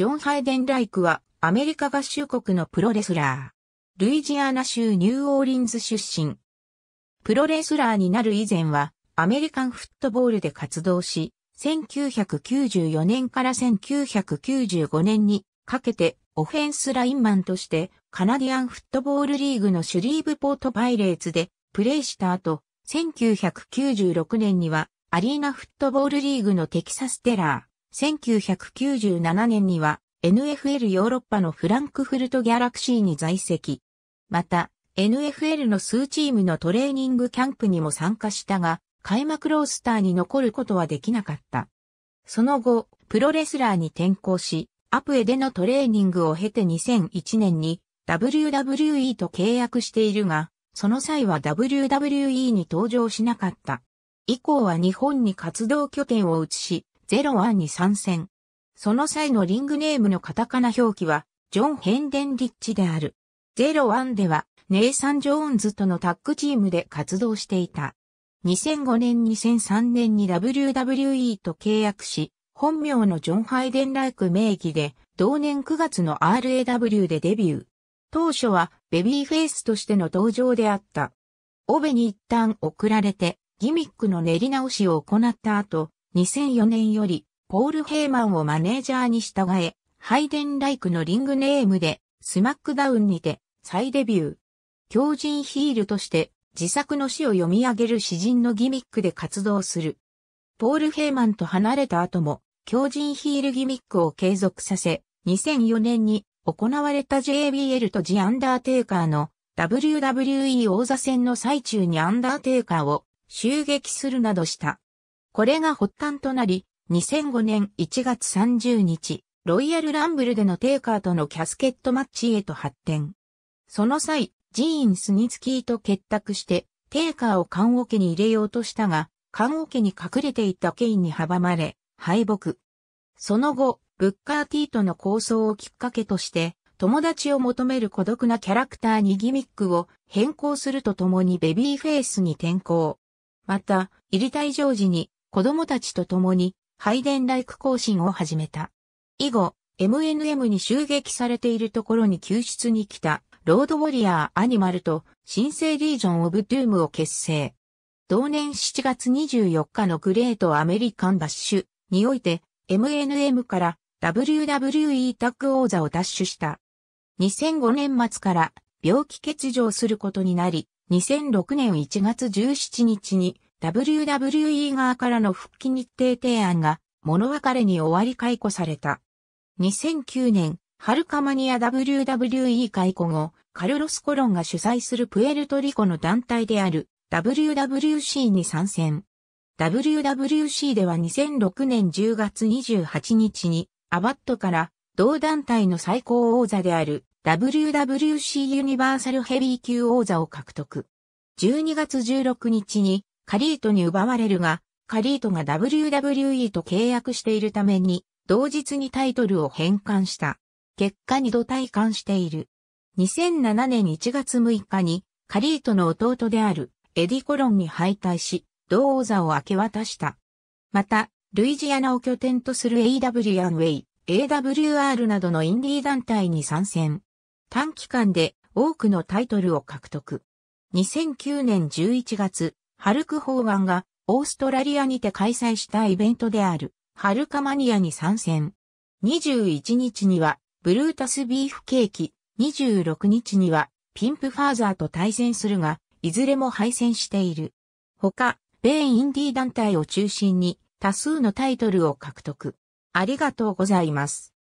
ジョン・ハイデンライクはアメリカ合衆国のプロレスラー。ルイジアナ州ニューオーリンズ出身。プロレスラーになる以前はアメリカンフットボールで活動し、1994年から1995年にかけてオフェンスラインマンとしてカナディアンフットボールリーグのシュリーブポートパイレーツでプレーした後、1996年にはアリーナフットボールリーグのテキサステラー。1997年には NFL ヨーロッパのフランクフルトギャラクシーに在籍。また、NFL の数チームのトレーニングキャンプにも参加したが、開幕ロースターに残ることはできなかった。その後、プロレスラーに転向し、アプエでのトレーニングを経て2001年に WWE と契約しているが、その際は WWE に登場しなかった。以降は日本に活動拠点を移し、ゼロワンに参戦。その際のリングネームのカタカナ表記は、ジョン・ヘンデンリッチである。ゼロワンでは、ネイサン・ジョーンズとのタッグチームで活動していた。2005年2003年に WWE と契約し、本名のジョン・ハイデン・ライク名義で、同年9月の RAW でデビュー。当初はベビーフェイスとしての登場であった。オベに一旦送られて、ギミックの練り直しを行った後、2004年より、ポール・ヘイマンをマネージャーに従え、ハイデンライクのリングネームで、スマックダウンにて、再デビュー。狂人ヒールとして、自作の詩を読み上げる詩人のギミックで活動する。ポール・ヘイマンと離れた後も、狂人ヒールギミックを継続させ、2004年に行われた JBL とジ・アンダーテイカーの WWE 王座戦の最中にアンダーテイカーを襲撃するなどした。これが発端となり、2005年1月30日、ロイヤルランブルでのテイカーとのキャスケットマッチへと発展。その際、ジーン・スニツキーと結託して、テイカーを缶桶に入れようとしたが、缶桶に隠れていたケインに阻まれ、敗北。その後、ブッカー・ティーとの構想をきっかけとして、友達を求める孤独なキャラクターにギミックを変更するとともにベビーフェイスに転向。また、入り退場時に子供たちと共に、拝殿ライク行進を始めた。以後、MNM に襲撃されているところに救出に来た、ロードウォリアーアニマルと、新生リージョン・オブ・ドゥームを結成。同年7月24日のグレート・アメリカン・バッシュにおいて、MNM から WWE タッグ王座を奪取した。2005年末から病気欠場することになり、2006年1月17日に WWE 側からの復帰日程提案が物別れに終わり解雇された。2009年、ハルカマニア WWE 解雇後、カルロス・コロンが主催するプエルトリコの団体である WWC に参戦。WWC では2006年10月28日にアバットから同団体の最高王座である WWC ユニバーサルヘビー級王座を獲得。12月16日にカリートに奪われるが、カリートが WWE と契約しているために、同日にタイトルを返還した。結果二度体感している。2007年1月6日に、カリートの弟であるエディ・コロンに敗退し、同王座を明け渡した。また、ルイジアナを拠点とする AW アンウェイ、AWR などのインディー団体に参戦。短期間で多くのタイトルを獲得。2009年11月、ハルクホーガンがオーストラリアにて開催したイベントであるハルカマニアに参戦。21日にはブルータスビーフケーキ、26日にはピンプファーザーと対戦するが、いずれも敗戦している。他、米インディ団体を中心に多数のタイトルを獲得。ありがとうございます。